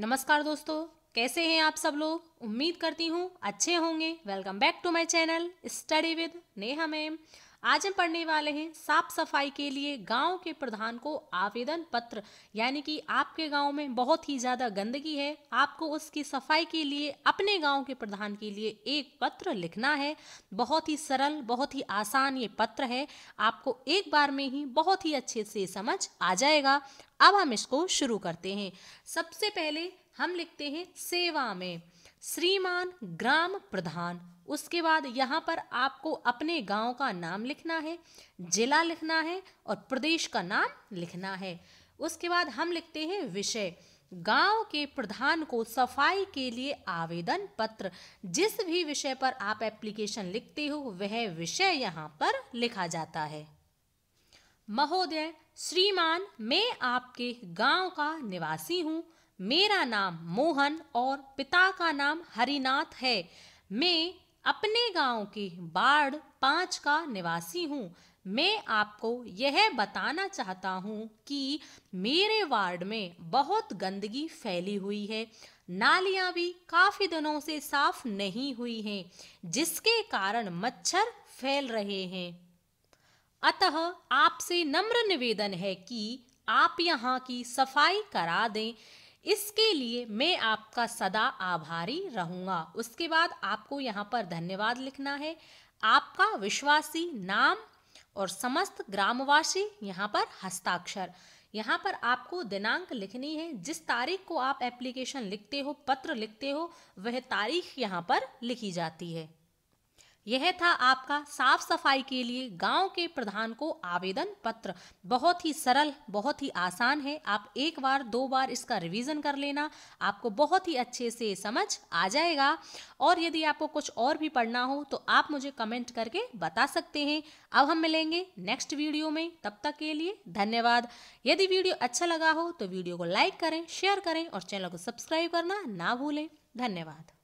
नमस्कार दोस्तों कैसे हैं आप सब लोग उम्मीद करती हूँ अच्छे होंगे welcome back to my channel study with Neha ma'am आज हम पढ़ने वाले हैं साफ सफाई के लिए गांव के प्रधान को आवेदन पत्र यानी कि आपके गांव में बहुत ही ज़्यादा गंदगी है आपको उसकी सफाई के लिए अपने गांव के प्रधान के लिए एक पत्र लिखना है बहुत ही सरल बहुत ही आसान ये पत्र है आपको एक बार में ही बहुत ही अच्छे से समझ आ जाएगा अब हम इसको शुरू करते हैं सबसे पहले हम लिखते हैं सेवा में श्रीमान ग्राम प्रधान उसके बाद यहाँ पर आपको अपने गांव का नाम लिखना है जिला लिखना है और प्रदेश का नाम लिखना है उसके बाद हम लिखते हैं विषय गांव के प्रधान को सफाई के लिए आवेदन पत्र जिस भी विषय पर आप एप्लीकेशन लिखते हो वह विषय यहाँ पर लिखा जाता है महोदय श्रीमान मैं आपके गांव का निवासी हूँ मेरा नाम मोहन और पिता का नाम हरिनाथ है मैं अपने गांव की बाढ़ पांच का निवासी हूँ मैं आपको यह बताना चाहता हूँ कि मेरे वार्ड में बहुत गंदगी फैली हुई है नालियां भी काफ़ी दिनों से साफ नहीं हुई हैं जिसके कारण मच्छर फैल रहे हैं अतः आपसे नम्र निवेदन है कि आप यहाँ की सफाई करा दें इसके लिए मैं आपका सदा आभारी रहूंगा उसके बाद आपको यहाँ पर धन्यवाद लिखना है आपका विश्वासी नाम और समस्त ग्रामवासी यहाँ पर हस्ताक्षर यहाँ पर आपको दिनांक लिखनी है जिस तारीख को आप एप्लीकेशन लिखते हो पत्र लिखते हो वह तारीख यहाँ पर लिखी जाती है यह था आपका साफ सफाई के लिए गांव के प्रधान को आवेदन पत्र बहुत ही सरल बहुत ही आसान है आप एक बार दो बार इसका रिवीजन कर लेना आपको बहुत ही अच्छे से समझ आ जाएगा और यदि आपको कुछ और भी पढ़ना हो तो आप मुझे कमेंट करके बता सकते हैं अब हम मिलेंगे नेक्स्ट वीडियो में तब तक के लिए धन्यवाद यदि वीडियो अच्छा लगा हो तो वीडियो को लाइक करें शेयर करें और चैनल को सब्सक्राइब करना ना भूलें धन्यवाद